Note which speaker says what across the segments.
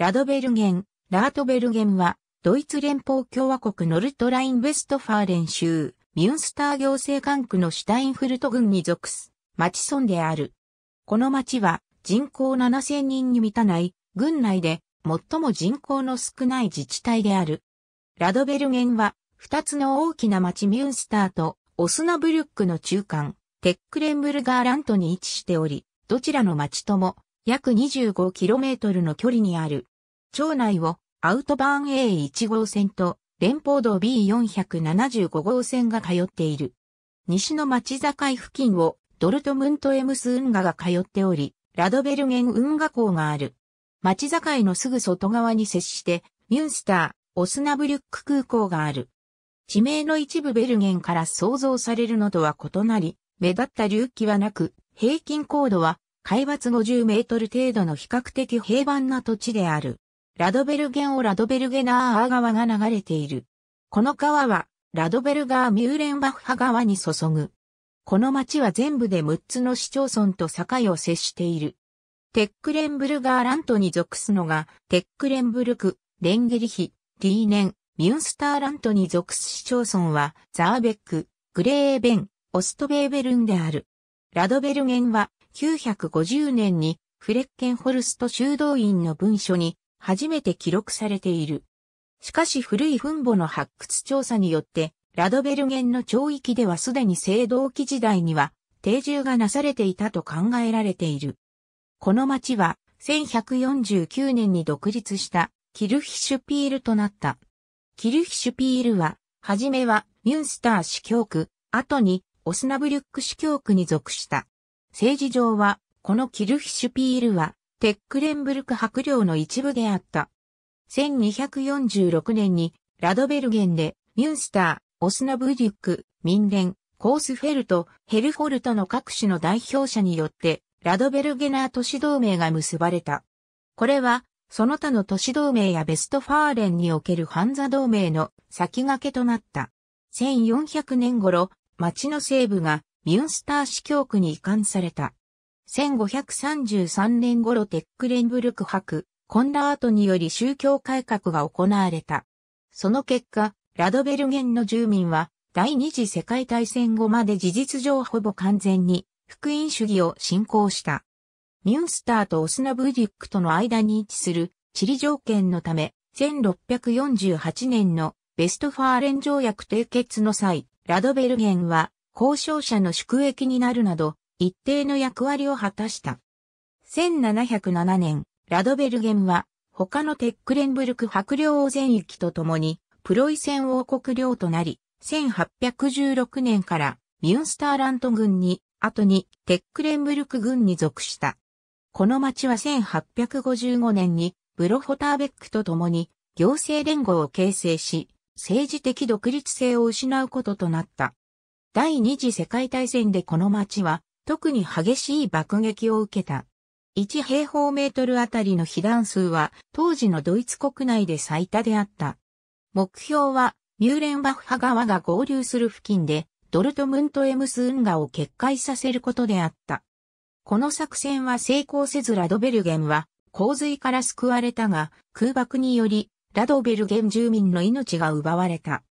Speaker 1: ラドベルゲン、ラートベルゲンは、ドイツ連邦共和国ノルトライン・ウェストファーレン州、ミュンスター行政管区のシュタインフルト郡に属す、町村である。この町は、人口7000人に満たない、郡内で、最も人口の少ない自治体である。ラドベルゲンは、二つの大きな町ミュンスターと、オスナブルックの中間、テックレンブルガーラントに位置しており、どちらの町とも、約 25km の距離にある。町内をアウトバーン A1 号線と連邦道 B475 号線が通っている。西の町境付近をドルトムントエムス運河が通っており、ラドベルゲン運河港がある。町境のすぐ外側に接して、ミュンスター、オスナブリュック空港がある。地名の一部ベルゲンから想像されるのとは異なり、目立った隆起はなく、平均高度は海抜50メートル程度の比較的平凡な土地である。ラドベルゲンをラドベルゲナーア川が流れている。この川は、ラドベルガー・ミューレンバッハ川に注ぐ。この町は全部で6つの市町村と境を接している。テックレンブルガーラントに属すのが、テックレンブルク、レンゲリヒ、リーネン、ミュンスターラントに属す市町村は、ザーベック、グレーベン、オストベーベルンである。ラドベルゲンは、950年に、フレッケンホルスト修道院の文書に、初めて記録されている。しかし古い墳墓の発掘調査によって、ラドベルゲンの町域ではすでに青銅器時代には定住がなされていたと考えられている。この町は1149年に独立したキルヒシュピールとなった。キルヒシュピールは、はじめはミュンスター市教区、後にオスナブリュック市教区に属した。政治上は、このキルヒシュピールはテックレンブルク白領の一部であった。1246年にラドベルゲンでミュンスター、オスナブリュック、ミンレン、コースフェルト、ヘルフォルトの各種の代表者によってラドベルゲナー都市同盟が結ばれた。これはその他の都市同盟やベストファーレンにおけるハンザ同盟の先駆けとなった。1400年頃、町の西部がミュンスター市教区に移管された。1533年頃テックレンブルク博、コンラートにより宗教改革が行われた。その結果、ラドベルゲンの住民は第二次世界大戦後まで事実上ほぼ完全に福音主義を信仰した。ミュンスターとオスナブリックとの間に位置する地理条件のため、1648年のベストファーレン条約締結の際、ラドベルゲンは交渉者の宿役になるなど、一定の役割を果たした。1707年、ラドベルゲンは、他のテックレンブルク白領王全域と共に、プロイセン王国領となり、1816年からミュンスターラント軍に、後にテックレンブルク軍に属した。この町は1855年にブロホターベックと共に行政連合を形成し、政治的独立性を失うこととなった。第二次世界大戦でこの町は特に激しい爆撃を受けた。1平方メートルあたりの被弾数は当時のドイツ国内で最多であった。目標はミューレンバッハ川が合流する付近でドルトムントエムス運河を決壊させることであった。この作戦は成功せずラドベルゲンは洪水から救われたが空爆によりラドベルゲン住民の命が奪われた。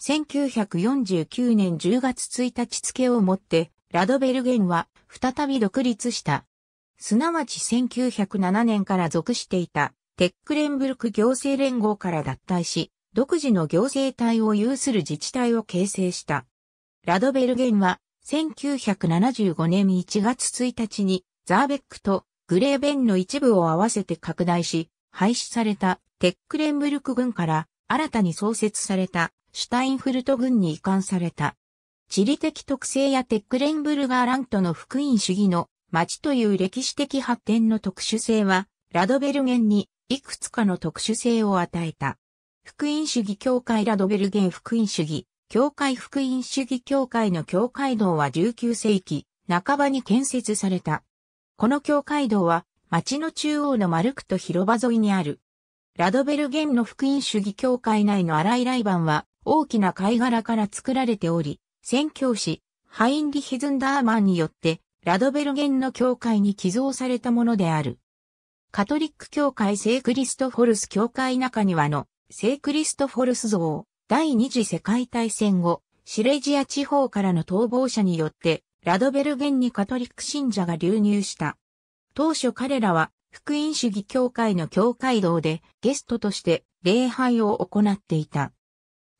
Speaker 1: 1949年10月1日付をもってラドベルゲンは再び独立した。すなわち1907年から属していたテックレンブルク行政連合から脱退し、独自の行政体を有する自治体を形成した。ラドベルゲンは1975年1月1日にザーベックとグレーベンの一部を合わせて拡大し、廃止されたテックレンブルク軍から新たに創設されたシュタインフルト軍に移管された。地理的特性やテックレンブルガーラントの福音主義の街という歴史的発展の特殊性は、ラドベルゲンにいくつかの特殊性を与えた。福音主義協会ラドベルゲン福音主義、教会福音主義協会の教会道は19世紀半ばに建設された。この教会道は街の中央の丸くと広場沿いにある。ラドベルゲンの福音主義協会内の荒いバ板は大きな貝殻から作られており、宣教師、ハインリヒズンダーマンによって、ラドベルゲンの教会に寄贈されたものである。カトリック教会聖クリストフォルス教会中庭の聖クリストフォルス像、第二次世界大戦後、シレジア地方からの逃亡者によって、ラドベルゲンにカトリック信者が流入した。当初彼らは、福音主義教会の教会堂でゲストとして礼拝を行っていた。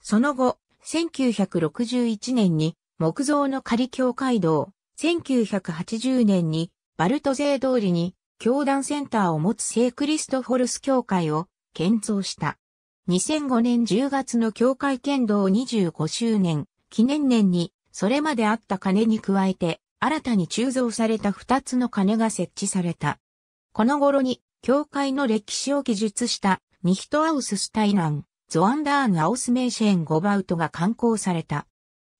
Speaker 1: その後、1961年に木造の仮教会堂、1980年にバルト勢通りに教団センターを持つ聖クリストフォルス教会を建造した。2005年10月の教会剣道25周年記念年にそれまであった鐘に加えて新たに鋳造された2つの鐘が設置された。この頃に教会の歴史を記述したニヒトアウススタイナンゾアンダーヌ・アオスメーシェン・ゴバウトが刊行された。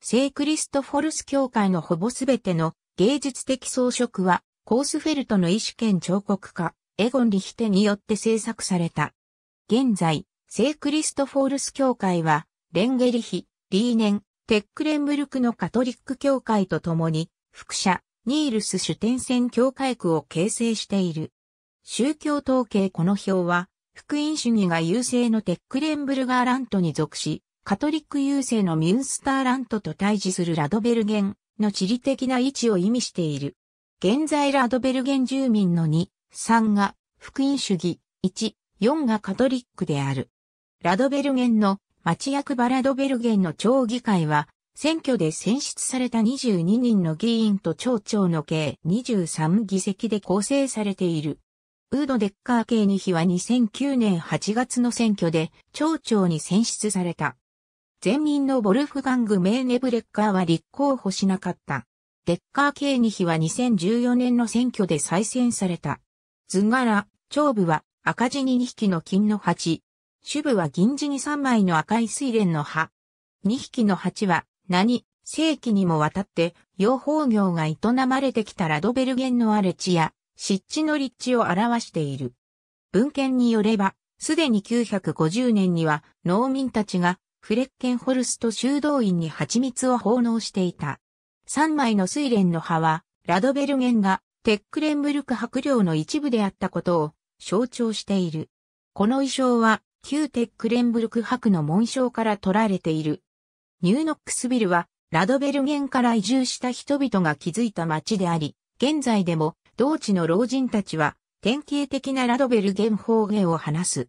Speaker 1: 聖クリストフォルス教会のほぼすべての芸術的装飾は、コースフェルトの一種兼彫刻家、エゴン・リヒテによって制作された。現在、聖クリストフォルス教会は、レンゲリヒ、リーネン、テックレンブルクのカトリック教会とともに、副社、ニールス主典線教会区を形成している。宗教統計この表は、福音主義が優勢のテックレンブルガーラントに属し、カトリック優勢のミュンスターラントと対峙するラドベルゲンの地理的な位置を意味している。現在ラドベルゲン住民の2、3が福音主義、1、4がカトリックである。ラドベルゲンの町役場ラドベルゲンの町議会は、選挙で選出された22人の議員と町長の計23議席で構成されている。ウード・デッカー・系二ニは2009年8月の選挙で町長に選出された。前任のボルフガング・メーネブレッカーは立候補しなかった。デッカー・系二ニは2014年の選挙で再選された。図柄、長部は赤地に2匹の金の鉢。主部は銀地に3枚の赤い水蓮の葉。2匹の鉢は、何、世紀にもわたって、養蜂業が営まれてきたラドベルゲンの荒れ地や、湿地の立地を表している。文献によれば、すでに950年には農民たちがフレッケンホルスト修道院に蜂蜜を奉納していた。三枚の睡蓮の葉は、ラドベルゲンがテックレンブルク白領の一部であったことを象徴している。この衣装は、旧テックレンブルク白の紋章から取られている。ニューノックスビルは、ラドベルゲンから移住した人々が築いた町であり、現在でも同地の老人たちは、典型的なラドベルゲン方言を話す。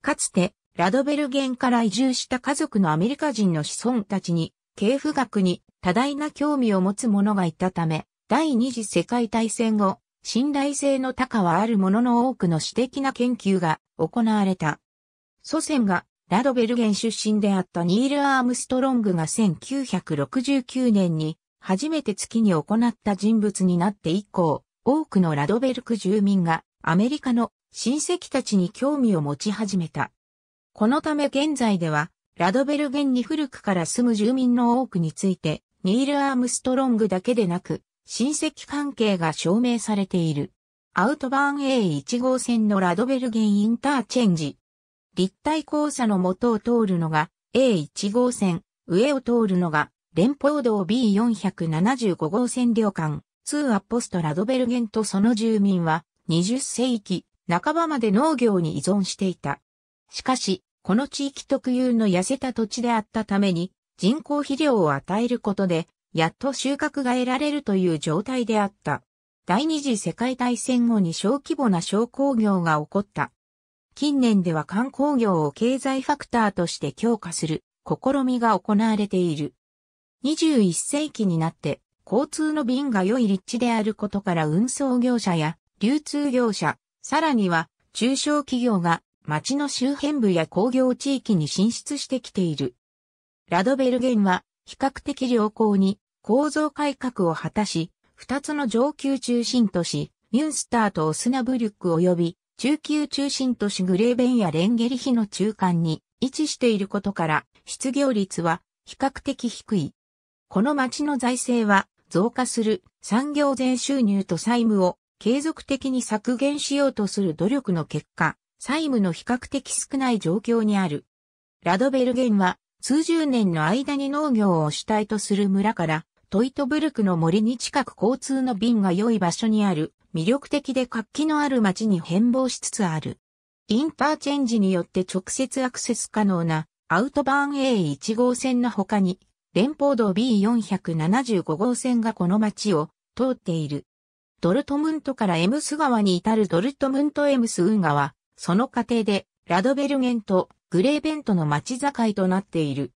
Speaker 1: かつて、ラドベルゲンから移住した家族のアメリカ人の子孫たちに、系譜学に多大な興味を持つ者がいたため、第二次世界大戦後、信頼性の高はあるものの多くの私的な研究が行われた。祖先がラドベルゲン出身であったニール・アームストロングが1969年に初めて月に行った人物になって以降、多くのラドベルク住民がアメリカの親戚たちに興味を持ち始めた。このため現在では、ラドベルゲンに古くから住む住民の多くについて、ニール・アームストロングだけでなく、親戚関係が証明されている。アウトバーン A1 号線のラドベルゲンインターチェンジ。立体交差の元を通るのが A1 号線、上を通るのが連邦道 B475 号線旅館。ツーアポストラドベルゲンとその住民は20世紀半ばまで農業に依存していた。しかし、この地域特有の痩せた土地であったために人工肥料を与えることで、やっと収穫が得られるという状態であった。第二次世界大戦後に小規模な商工業が起こった。近年では観光業を経済ファクターとして強化する試みが行われている。21世紀になって交通の便が良い立地であることから運送業者や流通業者、さらには中小企業が町の周辺部や工業地域に進出してきている。ラドベルゲンは比較的良好に構造改革を果たし、二つの上級中心都市、ミュンスターとオスナブリュック及び中級中心都市グレーベンやレンゲリヒの中間に位置していることから失業率は比較的低い。この町の財政は増加する産業税収入と債務を継続的に削減しようとする努力の結果、債務の比較的少ない状況にある。ラドベルゲンは数十年の間に農業を主体とする村からトイトブルクの森に近く交通の便が良い場所にある魅力的で活気のある町に変貌しつつある。インターチェンジによって直接アクセス可能なアウトバーン A1 号線の他に連邦道 B475 号線がこの町を通っている。ドルトムントからエムス川に至るドルトムントエムス運河は、その過程でラドベルゲンとグレーベントの町境となっている。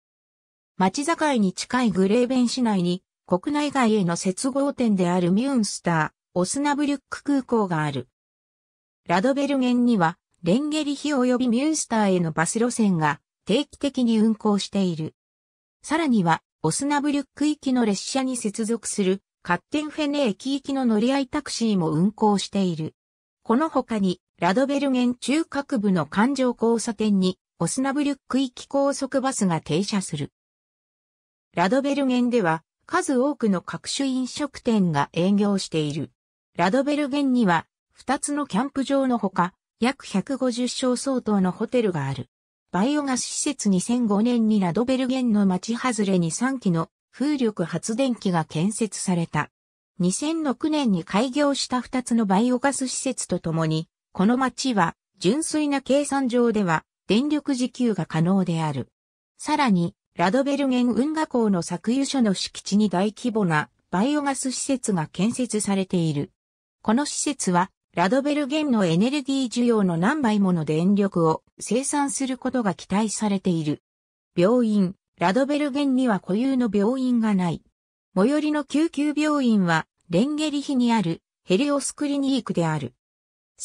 Speaker 1: 町境に近いグレーベン市内に国内外への接合点であるミューンスター、オスナブリュック空港がある。ラドベルゲンにはレンゲリヒ及びミューンスターへのバス路線が定期的に運行している。さらにはオスナブリュック行きの列車に接続するカッテンフェネ駅行きの乗り合いタクシーも運行している。この他に、ラドベルゲン中核部の環状交差点に、オスナブリュック行き高速バスが停車する。ラドベルゲンでは、数多くの各種飲食店が営業している。ラドベルゲンには、2つのキャンプ場のほか、約150床相当のホテルがある。バイオガス施設2005年にラドベルゲンの町外れに3基の風力発電機が建設された。2006年に開業した2つのバイオガス施設とともに、この町は純粋な計算上では電力自給が可能である。さらに、ラドベルゲン運河港の搾油所の敷地に大規模なバイオガス施設が建設されている。この施設は、ラドベルゲンのエネルギー需要の何倍もの電力を生産することが期待されている。病院、ラドベルゲンには固有の病院がない。最寄りの救急病院は、レンゲリヒにあるヘリオスクリニークである。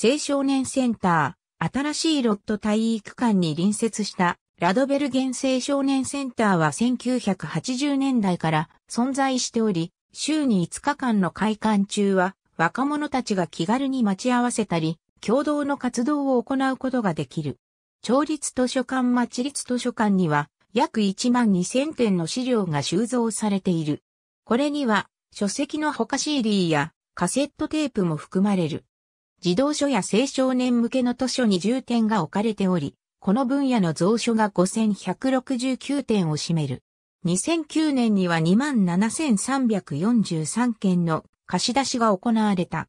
Speaker 1: 青少年センター、新しいロット体育館に隣接したラドベルゲン青少年センターは1980年代から存在しており、週に5日間の会館中は若者たちが気軽に待ち合わせたり、共同の活動を行うことができる。町立図書館町立図書館には約1万2000点の資料が収蔵されている。これには書籍のほか CD やカセットテープも含まれる。児童書や青少年向けの図書に重点が置かれており、この分野の蔵書が5169点を占める。2009年には27,343件の貸し出しが行われた。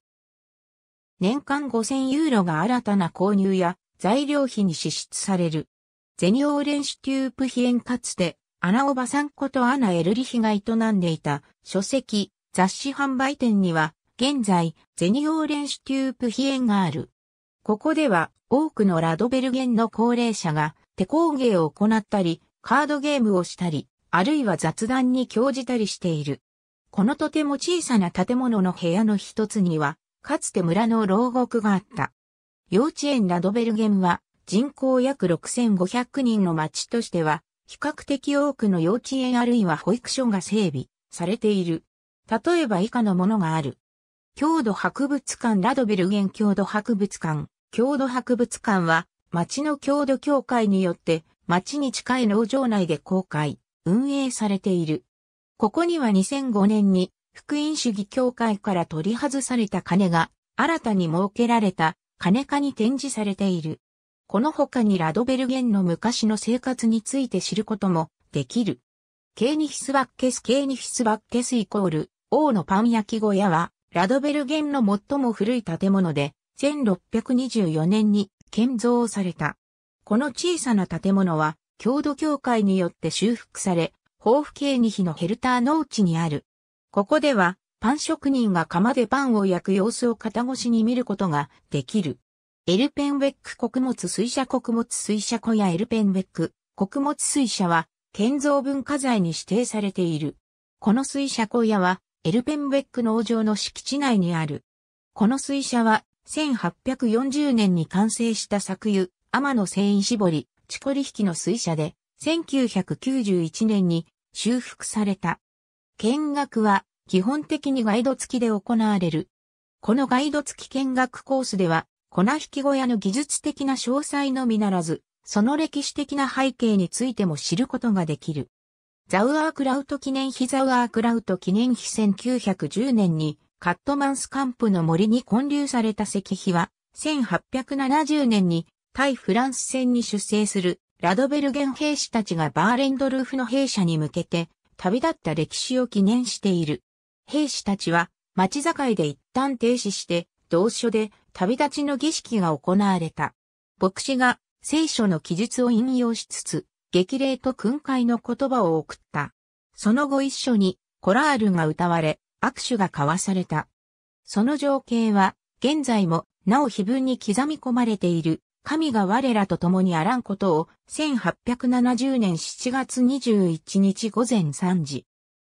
Speaker 1: 年間5000ユーロが新たな購入や材料費に支出される。ゼニオーレンシュテュープヒエンかつて、アナオバさんことアナ・エルリヒが営んでいた書籍、雑誌販売店には、現在、ゼニオーレンシュテュープヒエンがある。ここでは、多くのラドベルゲンの高齢者が、手工芸を行ったり、カードゲームをしたり、あるいは雑談に興じたりしている。このとても小さな建物の部屋の一つには、かつて村の牢獄があった。幼稚園ラドベルゲンは人口約6500人の町としては比較的多くの幼稚園あるいは保育所が整備されている。例えば以下のものがある。郷土博物館ラドベルゲン郷土博物館。郷土博物館は町の郷土協会によって町に近い農場内で公開、運営されている。ここには2005年に福音主義協会から取り外された金が新たに設けられた金科に展示されている。この他にラドベルゲンの昔の生活について知ることもできる。ケーニヒスバッケスケーニヒスバッケスイコール王のパン焼き小屋はラドベルゲンの最も古い建物で1624年に建造された。この小さな建物は郷土協会によって修復され、豊富ケーニ比のヘルター農地にある。ここでは、パン職人が窯でパンを焼く様子を肩越しに見ることができる。エルペンウェック穀物水車穀物水車小屋エルペンウェック穀物水車は建造文化財に指定されている。この水車小屋はエルペンウェック農場の敷地内にある。この水車は1840年に完成した作油、天野繊維絞り、チコリ引きの水車で1991年に修復された。見学は基本的にガイド付きで行われる。このガイド付き見学コースでは、粉引き小屋の技術的な詳細のみならず、その歴史的な背景についても知ることができる。ザウアークラウト記念碑ザウアークラウト記念碑1910年にカットマンスカンプの森に建立された石碑は1870年に対フランス戦に出征するラドベルゲン兵士たちがバーレンドルーフの兵舎に向けて旅立った歴史を記念している。兵士たちは町境で一旦停止して同所で旅立ちの儀式が行われた。牧師が聖書の記述を引用しつつ、激励と訓戒の言葉を送った。その後一緒にコラールが歌われ、握手が交わされた。その情景は、現在もなお碑文に刻み込まれている、神が我らと共にあらんことを、1870年7月21日午前3時、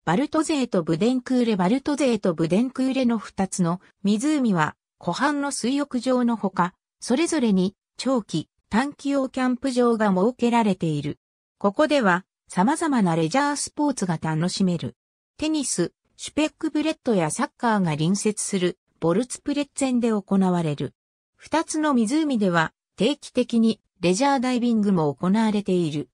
Speaker 1: バルト勢とブデンクーレバルト勢とブデンクーレの二つの湖は湖畔の水浴場のほか、それぞれに長期、短期用キャンプ場が設けられている。ここでは様々なレジャースポーツが楽しめる。テニス、シュペックブレッドやサッカーが隣接するボルツプレッツェンで行われる。二つの湖では定期的にレジャーダイビングも行われている。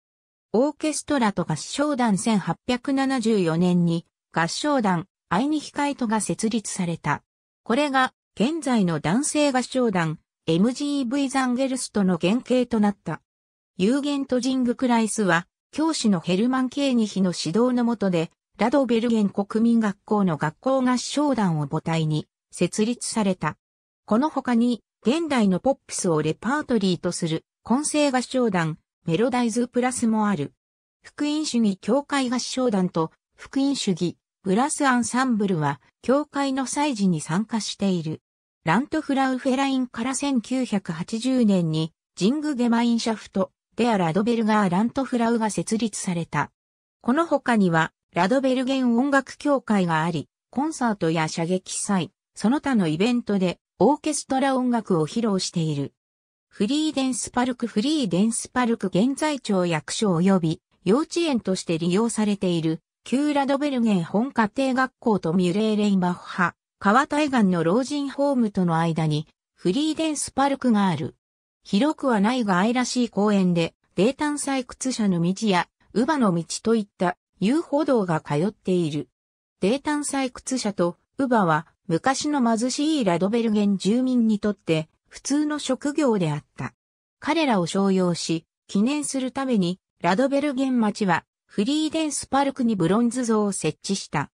Speaker 1: オーケストラと合唱団1874年に合唱団アイニヒカイトが設立された。これが現在の男性合唱団 MGV ザンゲルストの原型となった。ユーゲントジングクライスは教師のヘルマン・ケーニヒの指導の下でラドベルゲン国民学校の学校合唱団を母体に設立された。この他に現代のポップスをレパートリーとする混声合唱団メロダイズプラスもある。福音主義教会合唱団と福音主義ブラスアンサンブルは教会の祭事に参加している。ラントフラウフェラインから1980年にジングゲマインシャフト、デア・ラドベルガー・ラントフラウが設立された。この他には、ラドベルゲン音楽協会があり、コンサートや射撃祭、その他のイベントでオーケストラ音楽を披露している。フリーデンスパルクフリーデンスパルク現在町役所及び幼稚園として利用されている、旧ラドベルゲン本家庭学校とミュレーレインバッハ、川対岸の老人ホームとの間に、フリーデンスパルクがある。広くはないが愛らしい公園で、泥炭採掘者の道や、乳母の道といった遊歩道が通っている。泥炭採掘者と乳母は昔の貧しいラドベルゲン住民にとって普通の職業であった。彼らを商用し、記念するために、ラドベルゲン町は、フリーデンスパルクにブロンズ像を設置した。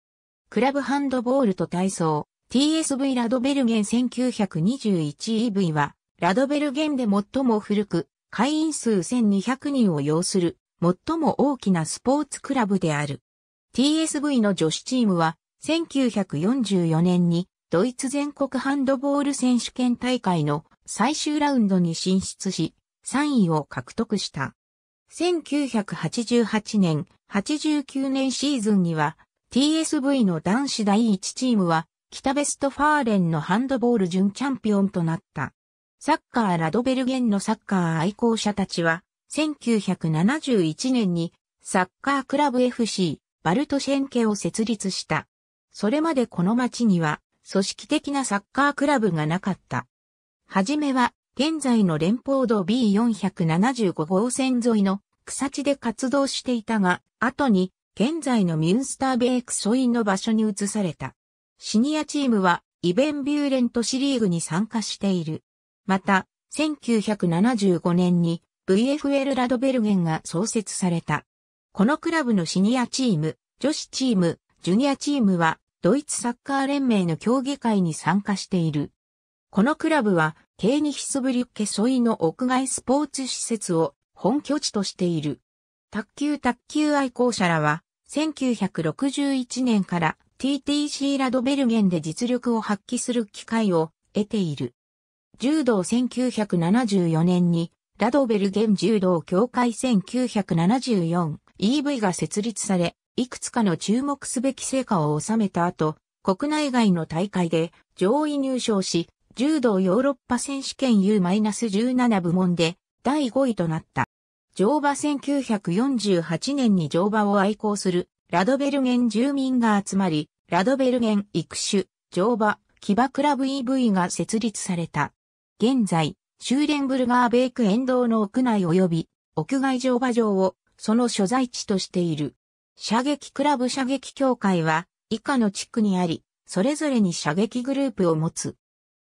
Speaker 1: クラブハンドボールと体操、TSV ラドベルゲン 1921EV は、ラドベルゲンで最も古く、会員数1200人を要する、最も大きなスポーツクラブである。TSV の女子チームは、1944年にドイツ全国ハンドボール選手権大会の最終ラウンドに進出し、3位を獲得した。1988年、89年シーズンには、TSV の男子第1チームは、北ベストファーレンのハンドボール準チャンピオンとなった。サッカーラドベルゲンのサッカー愛好者たちは、1971年にサッカークラブ FC バルトシェンケを設立した。それまでこの町には組織的なサッカークラブがなかった。はじめは、現在の連邦道 B475 号線沿いの草地で活動していたが、後に、現在のミュンスターベイクソインの場所に移された。シニアチームは、イベンビューレントシリーグに参加している。また、1975年に VFL ラドベルゲンが創設された。このクラブのシニアチーム、女子チーム、ジュニアチームはドイツサッカー連盟の競技会に参加している。このクラブは、ケーニヒスブリュッケソイの屋外スポーツ施設を本拠地としている。卓球卓球愛好者らは、1961年から TTC ラドベルゲンで実力を発揮する機会を得ている。柔道1974年に、ラドベルゲン柔道協会1974 EV が設立され、いくつかの注目すべき成果を収めた後、国内外の大会で上位入賞し、柔道ヨーロッパ選手権 U-17 部門で第5位となった。乗馬1948年に乗馬を愛好するラドベルゲン住民が集まり、ラドベルゲン育種、乗馬、騎馬クラブ EV が設立された。現在、シューレンブルガーベイク沿道の屋内及び屋外乗馬場をその所在地としている。射撃クラブ射撃協会は以下の地区にあり、それぞれに射撃グループを持つ。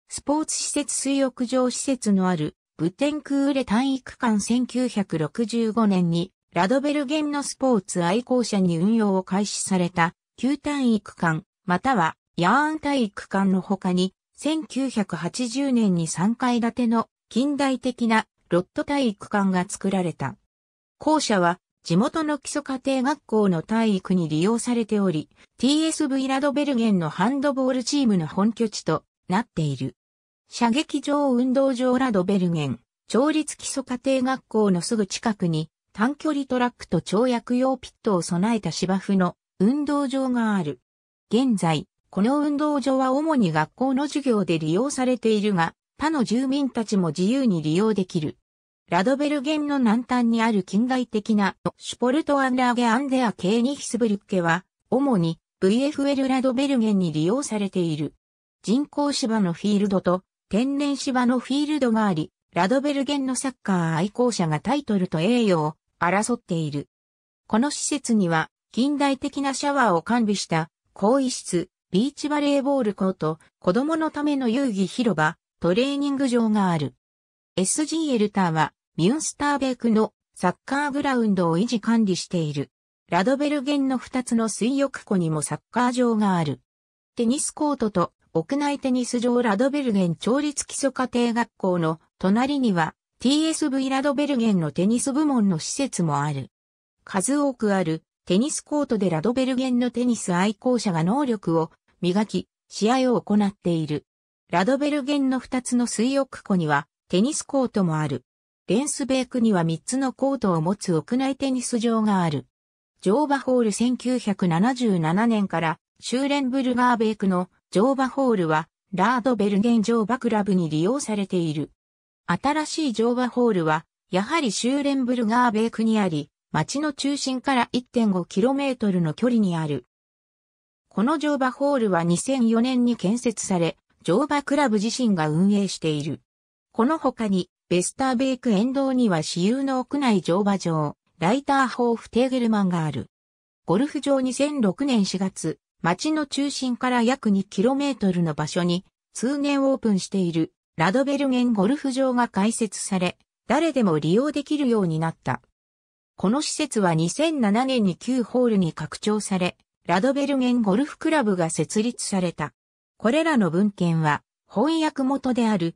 Speaker 1: スポーツ施設水浴場施設のあるブテンクーレ体育館1965年にラドベルゲンのスポーツ愛好者に運用を開始された旧体育館またはヤーン体育館の他に1980年に3階建ての近代的なロット体育館が作られた。校舎は地元の基礎家庭学校の体育に利用されており、TSV ラドベルゲンのハンドボールチームの本拠地となっている。射撃場運動場ラドベルゲン、調律基礎家庭学校のすぐ近くに、短距離トラックと跳躍用ピットを備えた芝生の運動場がある。現在、この運動場は主に学校の授業で利用されているが、他の住民たちも自由に利用できる。ラドベルゲンの南端にある近代的なシュポルトアンラーゲアンデア系ニヒスブルッケは、主に VFL ラドベルゲンに利用されている。人工芝のフィールドと天然芝のフィールドがあり、ラドベルゲンのサッカー愛好者がタイトルと栄誉を争っている。この施設には近代的なシャワーを完備した更衣室、ビーチバレーボールコート、子供のための遊戯広場、トレーニング場がある。SG エルターはミュンスターベークのサッカーグラウンドを維持管理している。ラドベルゲンの2つの水浴湖にもサッカー場がある。テニスコートと屋内テニス場ラドベルゲン調律基礎家庭学校の隣には TSV ラドベルゲンのテニス部門の施設もある。数多くあるテニスコートでラドベルゲンのテニス愛好者が能力を磨き、試合を行っている。ラドベルゲンの2つの水浴湖にはテニスコートもある。レンスベークには3つのコートを持つ屋内テニス場がある。乗馬ホール1977年からシューレンブルガーベークの乗馬ホールはラードベルゲン乗馬クラブに利用されている。新しい乗馬ホールはやはりシューレンブルガーベークにあり、町の中心から 1.5km の距離にある。この乗馬ホールは2004年に建設され、乗馬クラブ自身が運営している。この他にベスターベイク沿道には私有の屋内乗馬場、ライターホーフテーゲルマンがある。ゴルフ場2006年4月、町の中心から約 2km の場所に、通年オープンしている、ラドベルゲンゴルフ場が開設され、誰でも利用できるようになった。この施設は2007年に9ホールに拡張され、ラドベルゲンゴルフクラブが設立された。これらの文献は、翻訳元である